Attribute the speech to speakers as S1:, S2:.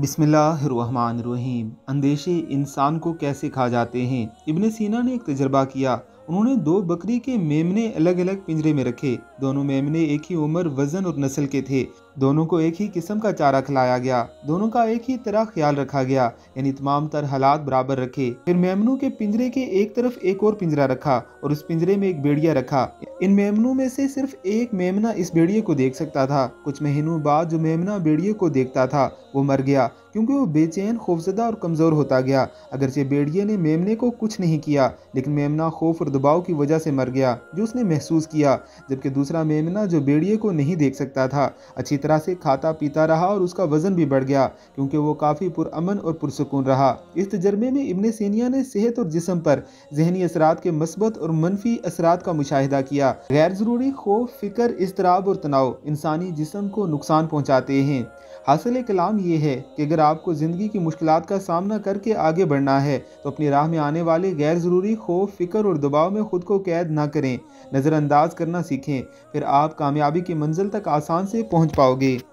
S1: बिसमीम अंदेशे इंसान को कैसे खा जाते हैं इब्ने सीना ने एक तजर्बा किया उन्होंने दो बकरी के मेमने अलग अलग पिंजरे में रखे दोनों मेमने एक ही उम्र वजन और नस्ल के थे दोनों को एक ही किस्म का चारा खिलाया गया दोनों का एक ही तरह ख्याल रखा गया यानी तमाम तर हालात बराबर रखे फिर मेमनों के पिंजरे के एक तरफ एक और पिंजरा रखा और उस पिंजरे में एक बेड़िया रखा इन मेमनों में से सिर्फ एक मेमना इस भेड़िए को देख सकता था कुछ महीनों बाद जो मेमना भेड़िए को देखता था वो मर गया क्योंकि वो बेचैन खौफजदा और कमज़ोर होता गया अगरचे भेड़िए ने मेमने को कुछ नहीं किया लेकिन मेमना खौफ और दबाव की वजह से मर गया जो उसने महसूस किया जबकि दूसरा मेमना जो भेड़िए को नहीं देख सकता था अच्छी तरह से खाता पीता रहा और उसका वज़न भी बढ़ गया क्योंकि वो काफ़ी पुरअमन और पुरसकून रहा इस तजर्बे में इबन सीनिया ने सेहत और जिसम पर जहनी असरात के मस्बत और मनफी असरात का मुशाह किया जाएगा गैर ज़रूरी खौफ फिक्र इसतराब और तनाव इंसानी जिसम को नुकसान पहुँचाते हैं हासिल कलाम ये है कि अगर आपको ज़िंदगी की मुश्किल का सामना करके आगे बढ़ना है तो अपनी राह में आने वाले गैर ज़रूरी खौफ फिक्र और दबाव में ख़ुद को कैद ना करें नज़रअंदाज करना सीखें फिर आप कामयाबी की मंजिल तक आसान से पहुँच पाओगे